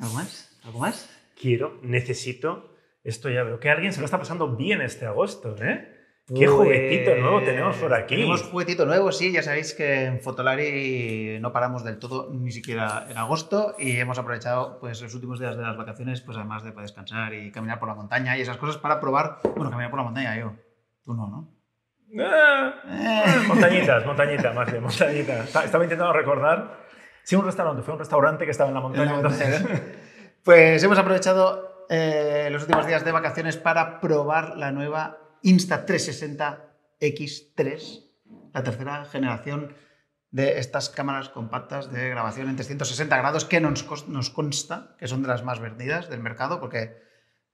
¿Algo más? ¿Algo más? Quiero, necesito. Esto ya veo que alguien se lo está pasando bien este agosto, ¿eh? ¿Qué pues, juguetito nuevo tenemos por aquí? Tenemos juguetito nuevo, sí. Ya sabéis que en Fotolari no paramos del todo, ni siquiera en agosto, y hemos aprovechado pues, los últimos días de las vacaciones, pues además de descansar y caminar por la montaña y esas cosas para probar. Bueno, caminar por la montaña yo. Tú no, ¿no? Montañitas, ah, eh. Montañitas, montañita, más bien, montañita. Estaba intentando recordar Sí, un restaurante, fue un restaurante que estaba en la montaña. pues hemos aprovechado eh, los últimos días de vacaciones para probar la nueva Insta360 X3, la tercera generación de estas cámaras compactas de grabación en 360 grados que nos, nos consta que son de las más vendidas del mercado porque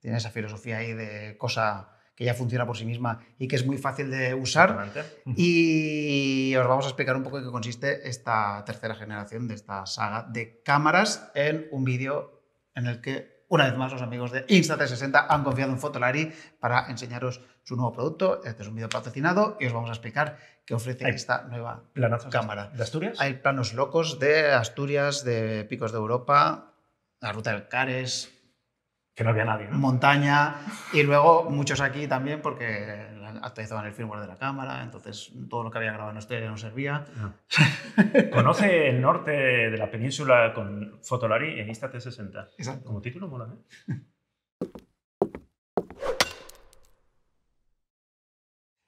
tiene esa filosofía ahí de cosa que ya funciona por sí misma y que es muy fácil de usar. Y os vamos a explicar un poco en qué consiste esta tercera generación de esta saga de cámaras en un vídeo en el que una vez más los amigos de Insta360 han confiado en Fotolari para enseñaros su nuevo producto. Este es un vídeo patrocinado y os vamos a explicar qué ofrece esta nueva cámara. ¿De Asturias? Hay planos locos de Asturias, de Picos de Europa, la ruta del Cares, que no había nadie. Montaña. Y luego muchos aquí también porque actualizaban el firmware de la cámara, entonces todo lo que había grabado en estéreo no servía. Ah. Conoce el norte de la península con Fotolari en Insta T60. Como título mola, ¿eh?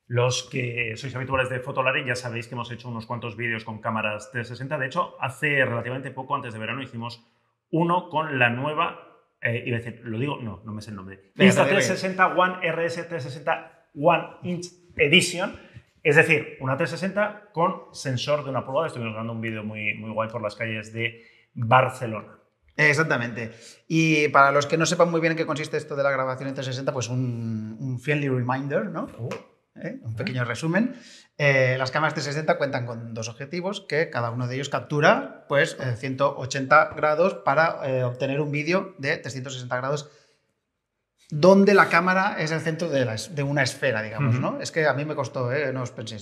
Los que sois habituales de Fotolari ya sabéis que hemos hecho unos cuantos vídeos con cámaras 360. De hecho, hace relativamente poco, antes de verano, hicimos uno con la nueva eh, iba a decir, lo digo, no, no me sé el nombre. Insta360 One RS360 One Inch Edition. Es decir, una 360 con sensor de una pulgada. Estuvimos grabando un vídeo muy, muy guay por las calles de Barcelona. Exactamente. Y para los que no sepan muy bien en qué consiste esto de la grabación en 360, pues un, friendly reminder, ¿no? Oh. ¿eh? un pequeño resumen. Eh, las cámaras T60 cuentan con dos objetivos que cada uno de ellos captura pues, 180 eh, grados para obtener un vídeo de 360 grados donde la cámara es el centro de, una esfera, digamos, ¿no? Es que a mí me costó, no os penséis,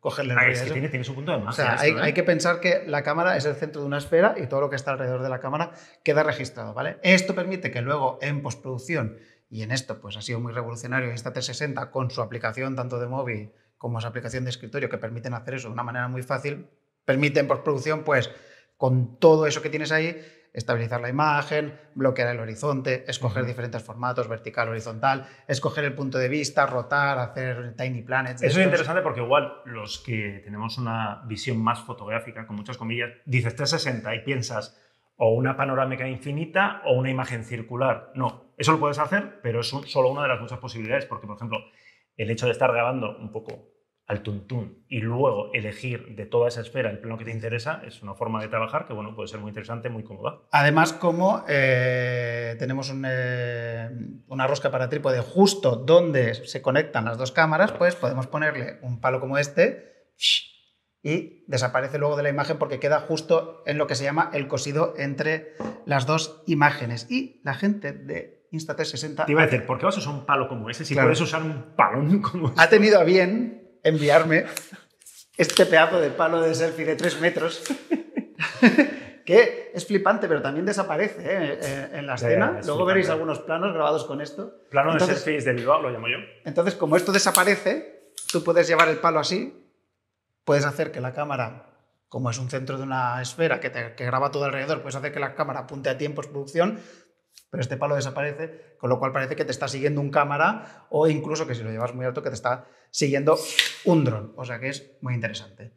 cogerle ah, el tiene, su punto de más. hay, que pensar que la cámara es el centro de una esfera y todo lo que está alrededor de la cámara queda registrado, ¿vale? Esto permite que luego en postproducción y en esto, pues ha sido muy revolucionario Insta360 con su aplicación tanto de móvil como su aplicación de escritorio que permiten hacer eso de una manera muy fácil. Permiten postproducción, pues, con todo eso que tienes ahí, estabilizar la imagen, bloquear el horizonte, escoger diferentes formatos, vertical, horizontal, escoger el punto de vista, rotar, hacer tiny planets. Eso es interesante porque igual los que tenemos una visión más fotográfica, con muchas comillas, dices 360 y piensas o una panorámica infinita o una imagen circular. No, eso lo puedes hacer, pero es solo una de las muchas posibilidades, porque, por ejemplo, el hecho de estar grabando un poco al tuntún y luego elegir de toda esa esfera el plano que te interesa es una forma de trabajar que bueno puede ser muy interesante muy cómoda además como eh, tenemos eh, una rosca para trípode justo donde se conectan las dos cámaras pues podemos ponerle un palo como este y desaparece luego de la imagen porque queda justo en lo que se llama el cosido entre las dos imágenes. Y la gente de Insta360... Te iba a decir, ¿por qué vas a usar un palo como ese si puedes usar un palón como ese? Ha tenido a bien enviarme este pedazo de palo de selfie de 3 metros que es flipante, pero también desaparece ¿eh? Eh, eh, en la escena. Luego veréis algunos planos grabados con esto. Plano entonces, de selfies de Bilbao, lo llamo yo. Entonces, como esto desaparece, tú puedes llevar el palo así puedes hacer que la cámara, como es un centro de una esfera que, graba todo alrededor, puedes hacer que la cámara apunte a tiempo de producción, pero este palo desaparece, con lo cual parece que te está siguiendo un cámara o incluso que si lo llevas muy alto que te está siguiendo un dron. O sea que es muy interesante.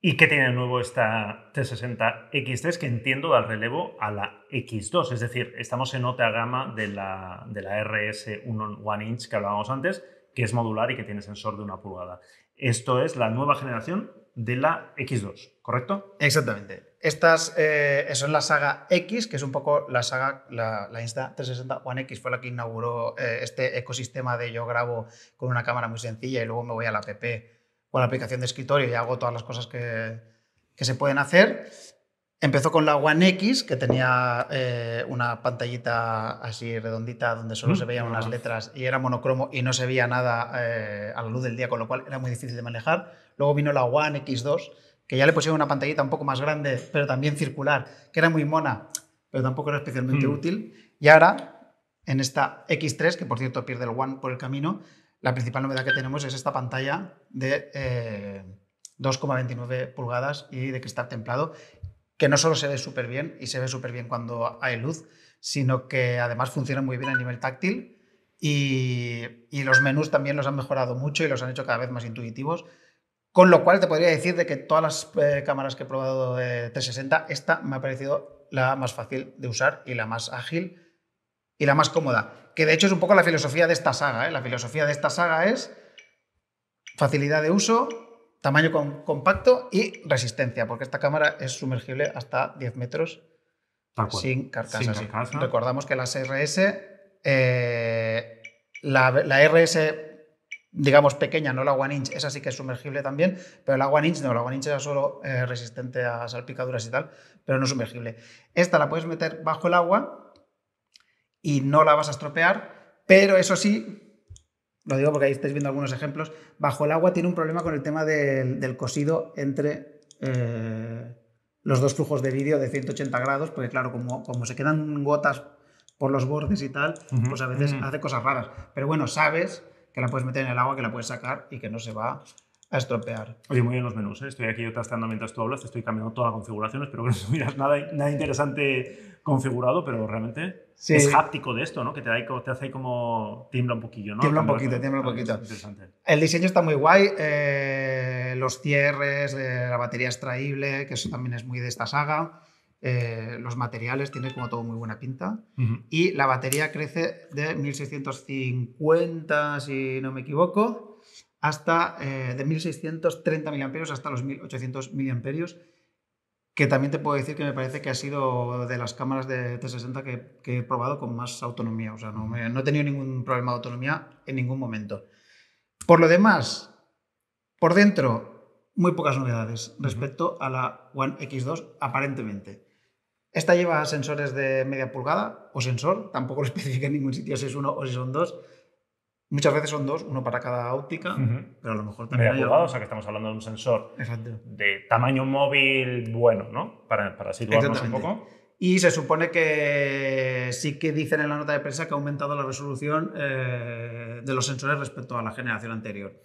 ¿Y qué tiene de nuevo esta T60 X3 que entiendo al relevo a la X2? Es decir, estamos en otra gama de la, RS 1 Inch que hablábamos antes, que es modular y que tiene sensor de una pulgada. Esto es la nueva generación de la X2, ¿correcto? Exactamente. Estas eh, es es la saga X, que es un poco la saga, la, Insta360 One X fue la que inauguró eh, este ecosistema de yo grabo con una cámara muy sencilla y luego me voy a la app con la aplicación de escritorio y hago todas las cosas que, que se pueden hacer. Empezó con la One X, que tenía eh, una pantallita así redondita donde solo mm. se veían unas ah. letras y era monocromo y no se veía nada eh, a la luz del día, con lo cual era muy difícil de manejar. Luego vino la One X2, que ya le pusieron una pantallita un poco más grande, pero también circular, que era muy mona, pero tampoco era especialmente mm. útil. Y ahora, en esta X3, que por cierto pierde el One por el camino, la principal novedad que tenemos es esta pantalla de... 2,29 eh, pulgadas y de cristal templado que no solo se ve súper bien y se ve súper bien cuando hay luz, sino que además funciona muy bien a nivel táctil y, los menús también los han mejorado mucho y los han hecho cada vez más intuitivos. Con lo cual te podría decir de que todas las eh, cámaras que he probado de 360, esta me ha parecido la más fácil de usar y la más ágil y la más cómoda. Que de hecho es un poco la filosofía de esta saga. ¿eh? La filosofía de esta saga es facilidad de uso, tamaño compacto y resistencia, porque esta cámara es sumergible hasta 10 metros sin carcasa. Recordamos que las RS, eh, la, RS, digamos, pequeña, no la One Inch, esa sí que es sumergible también, pero la One Inch no, la One Inch era solo eh, resistente a salpicaduras y tal, pero no sumergible. Esta la puedes meter bajo el agua y no la vas a estropear, pero eso sí, lo digo porque ahí estáis viendo algunos ejemplos, bajo el agua tiene un problema con el tema del, cosido entre eh, los dos flujos de vídeo de 180 grados, porque claro, como, como se quedan gotas por los bordes y tal, pues a veces hace cosas raras. Pero bueno, sabes que la puedes meter en el agua, que la puedes sacar y que no se va a estropear. Oye, muy bien los menús. ¿eh? Estoy aquí yo tastando mientras tú hablas. estoy cambiando todas las configuraciones, pero que no nada, nada interesante configurado, pero realmente es háptico de esto, ¿no? Que te, da, te hace ahí como tiembla un poquillo, ¿no? Tiembla un poquito, tiembla un poquito. Interesante. El diseño está muy guay. Eh, los cierres, la batería extraíble, que eso también es muy de esta saga. Eh, los materiales, tiene como todo muy buena pinta. Y la batería crece de 1650, si no me equivoco hasta eh, de 1630 miliamperios hasta los 1800 miliamperios, que también te puedo decir que me parece que ha sido de las cámaras de T60 que, he probado con más autonomía. O sea, no, no he tenido ningún problema de autonomía en ningún momento. Por lo demás, por dentro, muy pocas novedades respecto a la One X2, aparentemente. Esta lleva sensores de media pulgada o sensor, tampoco lo especifica en ningún sitio si es uno o si son dos. Muchas veces son dos, uno para cada óptica, pero a lo mejor también. Hay o sea que estamos hablando de un sensor de tamaño móvil bueno, ¿no? Para, para situarnos un poco. Y se supone que sí que dicen en la nota de prensa que ha aumentado la resolución eh, de los sensores respecto a la generación anterior.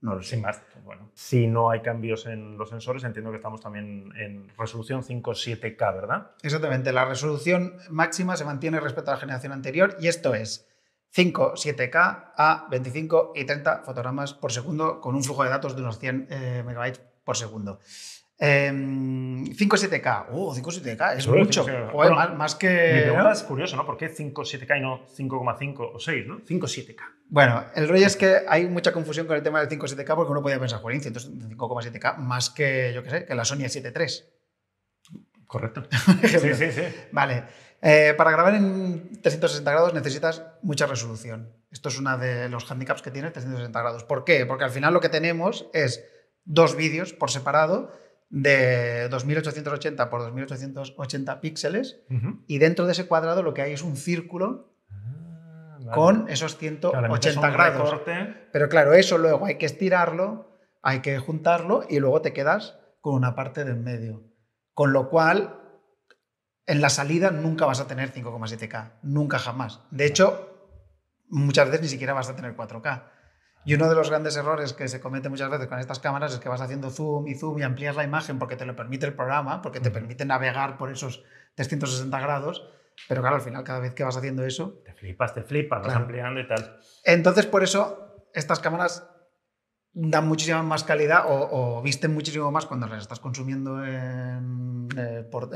No Sin más, bueno. Si no hay cambios en los sensores, entiendo que estamos también en resolución 5.7K, ¿verdad? Exactamente, la resolución máxima se mantiene respecto a la generación anterior y esto es 5, 7K a 25 y 30 fotogramas por segundo con un flujo de datos de unos 100 eh, megabytes por segundo. 5 em, 7K. uh 5 7K, es mucho. más, que. es curioso, ¿no? ¿Por qué 5 7K y no 5,5 o 6, ¿no? 5 7K. Bueno, el rollo es que hay mucha confusión con el tema del 5 7K porque uno podía pensar, Joder, 5,7K más que, yo qué sé, que la Sony 7 III. Correcto. sí, sí, sí. Vale. Eh, para grabar en 360 grados necesitas mucha resolución. Esto es uno de los handicaps que tiene 360 grados. ¿Por qué? Porque al final lo que tenemos es dos vídeos por separado de 2880 por 2880 píxeles y dentro de ese cuadrado lo que hay es un círculo ah, con esos 180 grados. Pero claro, eso luego hay que estirarlo, hay que juntarlo y luego te quedas con una parte de medio. Con lo cual, en la salida nunca vas a tener 5,7K, nunca jamás. De hecho, muchas veces ni siquiera vas a tener 4K. Y uno de los grandes errores que se comete muchas veces con estas cámaras es que vas haciendo zoom y zoom y amplías la imagen porque te lo permite el programa, porque te permite navegar por esos 360 grados. Pero claro, al final, cada vez que vas haciendo eso. Te flipas, te flipas, vas ampliando y tal. Entonces, por eso, estas cámaras dan muchísima más calidad o, visten muchísimo más cuando las estás consumiendo en, eh, por,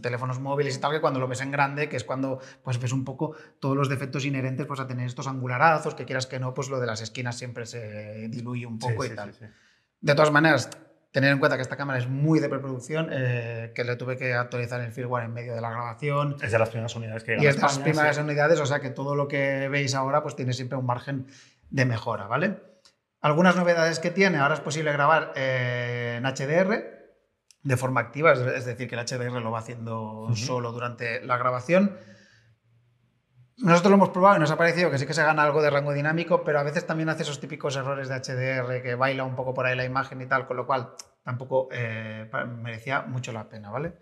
teléfonos móviles y tal que cuando lo ves en grande, que es cuando pues ves un poco todos los defectos inherentes pues, a tener estos angularazos, que quieras que no, pues lo de las esquinas siempre se diluye un poco y tal. de todas maneras, tener en cuenta que esta cámara es muy de preproducción, eh, que le tuve que actualizar el firmware en medio de la grabación. Es de las primeras unidades que Y es de las primeras unidades, o sea que todo lo que veis ahora pues tiene siempre un margen de mejora, ¿vale? Algunas novedades que tiene, ahora es posible grabar eh, en HDR de forma activa, es decir, que el HDR lo va haciendo solo durante la grabación. Nosotros lo hemos probado y nos ha parecido que sí que se gana algo de rango dinámico, pero a veces también hace esos típicos errores de HDR que baila un poco por ahí la imagen y tal, con lo cual tampoco eh, merecía mucho la pena, ¿vale?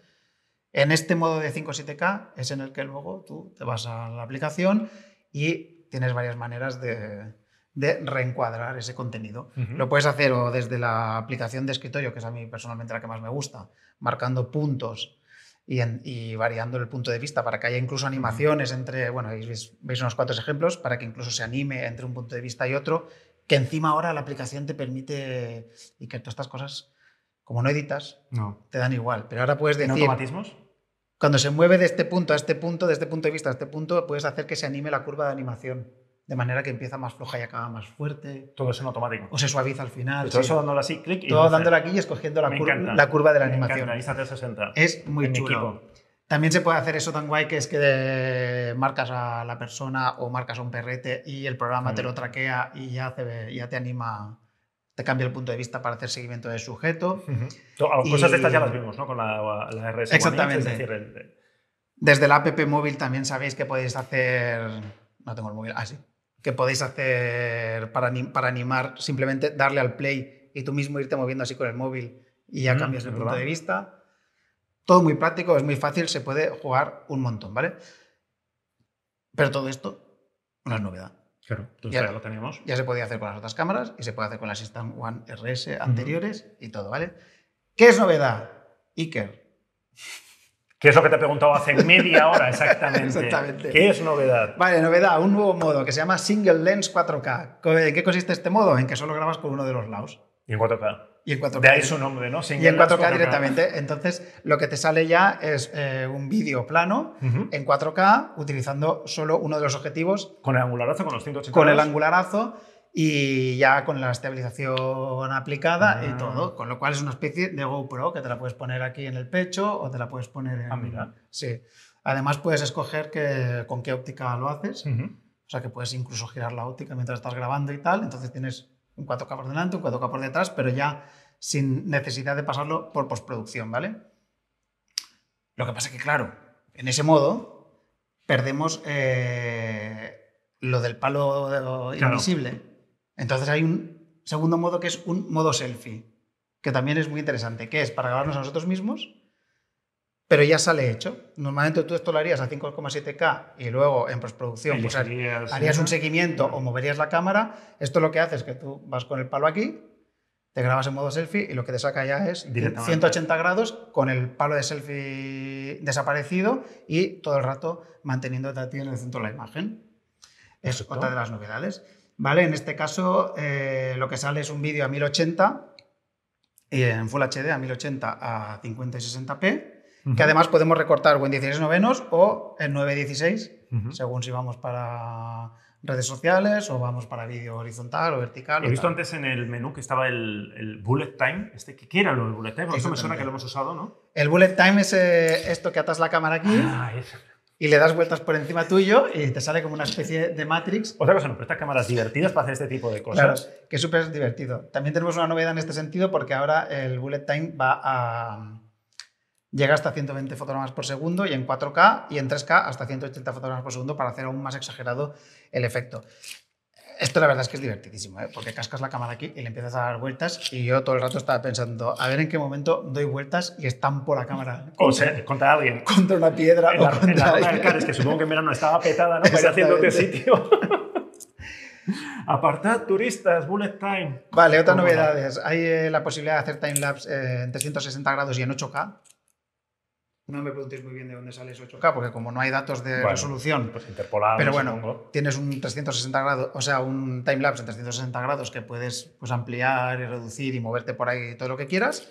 En este modo de 5.7K es en el que luego tú te vas a la aplicación y tienes varias maneras de, de reencuadrar ese contenido. Lo puedes hacer o desde la aplicación de escritorio, que es a mí personalmente la que más me gusta, marcando puntos y, variando el punto de vista para que haya incluso animaciones entre, bueno, veis, unos cuantos ejemplos, para que incluso se anime entre un punto de vista y otro, que encima ahora la aplicación te permite y que todas estas cosas, como no editas, no. te dan igual. Pero ahora puedes decir... automatismos? Cuando se mueve de este punto a este punto, de este punto de vista a este punto, puedes hacer que se anime la curva de animación de manera que empieza más floja y acaba más fuerte. Todo eso en automático. O se suaviza al final. todo eso dándole así, clic. todo dándole aquí y escogiendo la, curva de la animación. Es muy chulo. También se puede hacer eso tan guay que es que marcas a la persona o marcas a un perrete y el programa te lo traquea y ya te, anima te cambia el punto de vista para hacer seguimiento del sujeto. Cosas de estas ya las vimos, ¿no? Con la, la RS. Exactamente. el... Desde la app móvil también sabéis que podéis hacer. No tengo el móvil. Ah, sí que podéis hacer para, para animar, simplemente darle al play y tú mismo irte moviendo así con el móvil y ya mm, cambias de punto de vista. Todo muy práctico, es muy fácil, se puede jugar un montón, ¿vale? Pero todo esto no es novedad. Claro, entonces ya, lo teníamos. Ya se podía hacer con las otras cámaras y se puede hacer con las Instant One RS mm. anteriores y todo, ¿vale? ¿Qué es novedad? Iker. ¿Qué es lo que te he preguntado hace media hora exactamente? ¿Qué es novedad? Vale, novedad, un nuevo modo que se llama Single Lens 4K. ¿En eh, qué consiste este modo? En que solo grabas con uno de los lados. ¿Y en 4K? Y en 4K. De ahí su nombre, ¿no? y en 4K, directamente. Entonces, lo que te sale ya es eh, un vídeo plano en 4K utilizando solo uno de los objetivos. ¿Con el angularazo? ¿Con los 180 Con el angularazo y ya con la estabilización aplicada y ah. todo, con lo cual es una especie de GoPro que te la puedes poner aquí en el pecho o te la puedes poner en... Ah, sí. Además puedes escoger que, con qué óptica lo haces, o sea que puedes incluso girar la óptica mientras estás grabando y tal, entonces tienes un 4K por delante, un 4K por detrás, pero ya sin necesidad de pasarlo por postproducción, ¿vale? Lo que pasa es que, claro, en ese modo perdemos eh, lo del palo invisible. Entonces hay un segundo modo que es un modo selfie, que también es muy interesante, que es para grabarnos a nosotros mismos, pero ya sale hecho. Normalmente tú esto lo harías a 5,7K y luego en postproducción pues, harías, un seguimiento o moverías la cámara. Esto lo que hace es que tú vas con el palo aquí, te grabas en modo selfie y lo que te saca ya es 180 grados con el palo de selfie desaparecido y todo el rato manteniendo a ti en el centro de la imagen. Es otra de las novedades. ¿vale? En este caso eh, lo que sale es un vídeo a 1080, y en Full HD a 1080 a 50 y 60p, que además podemos recortar en 16 novenos o en 916, según si vamos para redes sociales o vamos para vídeo horizontal o vertical. He visto antes en el menú que estaba el, bullet time, este, ¿qué era lo del bullet time? Porque eso me suena que lo hemos usado, ¿no? El bullet time es eh, esto que atas la cámara aquí. Ah, es y le das vueltas por encima tuyo y te sale como una especie de Matrix. Otra cosa, no, pero cámaras divertidas para hacer este tipo de cosas. que es súper divertido. También tenemos una novedad en este sentido porque ahora el bullet time va a... Llega hasta 120 fotogramas por segundo y en 4K y en 3K hasta 180 fotogramas por segundo para hacer aún más exagerado el efecto. Esto la verdad es que es divertidísimo, ¿eh? porque cascas la cámara aquí y le empiezas a dar vueltas y yo todo el rato estaba pensando, a ver en qué momento doy vueltas y estampo la cámara. o sea, contra alguien. Contra una piedra. la, o contra la que supongo que mira no estaba petada, ¿no? Para haciéndote sitio. Apartad turistas, bullet time. Vale, otras novedades. Hay eh, la posibilidad de hacer timelapse lapse eh, en 360 grados y en 8K. No me preguntéis muy bien de dónde sale ese 8K, porque como no hay datos de resolución. Pues Pero bueno, tienes un 360 grados, o sea, un timelapse en 360 grados que puedes pues, ampliar y reducir y moverte por ahí todo lo que quieras.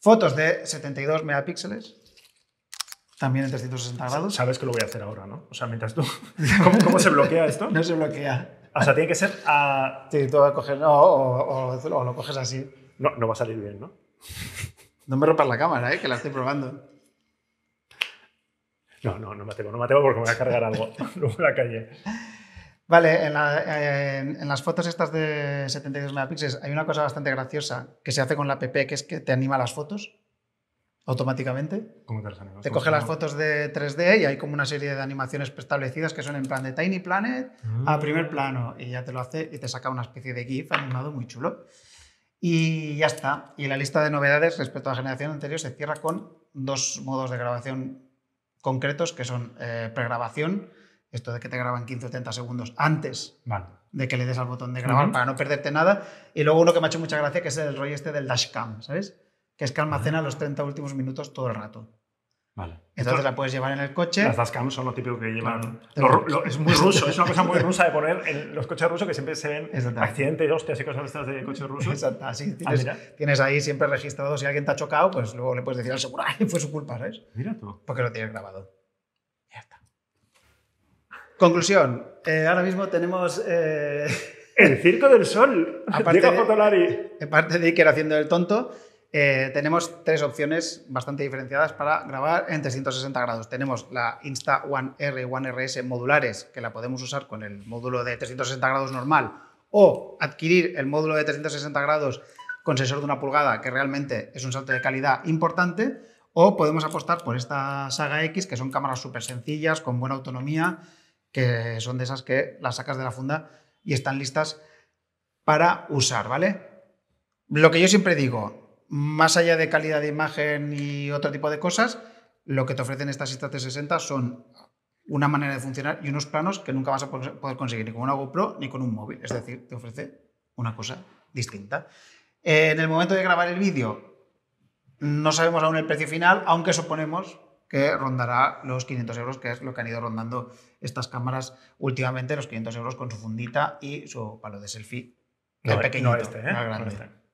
Fotos de 72 megapíxeles. También en 360 grados. Sabes que lo voy a hacer ahora, ¿no? O sea, mientras tú. ¿Cómo, se bloquea esto? no se bloquea. O sea, tiene que ser a. Sí, o, lo coges así. No, no va a salir bien, ¿no? no me rompas la cámara, ¿eh? que la estoy probando. No, no, no me no porque me voy a cargar algo. en la calle. Vale, en, las fotos estas de 72 megapíxeles hay una cosa bastante graciosa que se hace con la app, que es que te anima las fotos automáticamente. ¿Cómo te las animas? Te coge las fotos de 3D y hay como una serie de animaciones preestablecidas que son en plan de Tiny Planet a ah. primer plano y ya te lo hace y te saca una especie de GIF animado muy chulo. Y ya está. Y la lista de novedades respecto a la generación anterior se cierra con dos modos de grabación concretos que son eh, pregrabación, esto de que te graban 15 o 30 segundos antes de que le des al botón de grabar para no perderte nada. Y luego uno que me ha hecho mucha gracia, que es el rollo este del dashcam, ¿sabes? Que es que almacena los 30 últimos minutos todo el rato. Entonces la puedes llevar en el coche. Las dashcams son lo típico que llevan. es muy ruso, es una cosa muy rusa de poner en los coches rusos que siempre se ven accidentes, hostias y cosas estas de coches rusos. Exacto, así ah, tienes, ahí siempre registrado. Si alguien te ha chocado, pues luego le puedes decir al seguro, ay, fue su culpa, ¿sabes? Mira tú. Porque lo tienes grabado. Ya está. Conclusión. Eh, ahora mismo tenemos. Eh, el Circo del Sol. Aparte parte de, Fotolari. de Iker haciendo el tonto. Eh, tenemos tres opciones bastante diferenciadas para grabar en 360 grados. Tenemos la Insta One R, y One RS modulares, que la podemos usar con el módulo de 360 grados normal, o adquirir el módulo de 360 grados con sensor de una pulgada, que realmente es un salto de calidad importante, o podemos apostar por esta Saga X, que son cámaras súper sencillas, con buena autonomía, que son de esas que las sacas de la funda y están listas para usar, ¿vale? Lo que yo siempre digo, más allá de calidad de imagen y otro tipo de cosas, lo que te ofrecen estas Insta360 son una manera de funcionar y unos planos que nunca vas a poder conseguir ni con una GoPro ni con un móvil. Es decir, te ofrece una cosa distinta. Eh, en el momento de grabar el vídeo, no sabemos aún el precio final, aunque suponemos que rondará los 500 euros, que es lo que han ido rondando estas cámaras últimamente, los 500 euros con su fundita y su palo de selfie. No, pequeñito, este, ¿eh? grande. Este.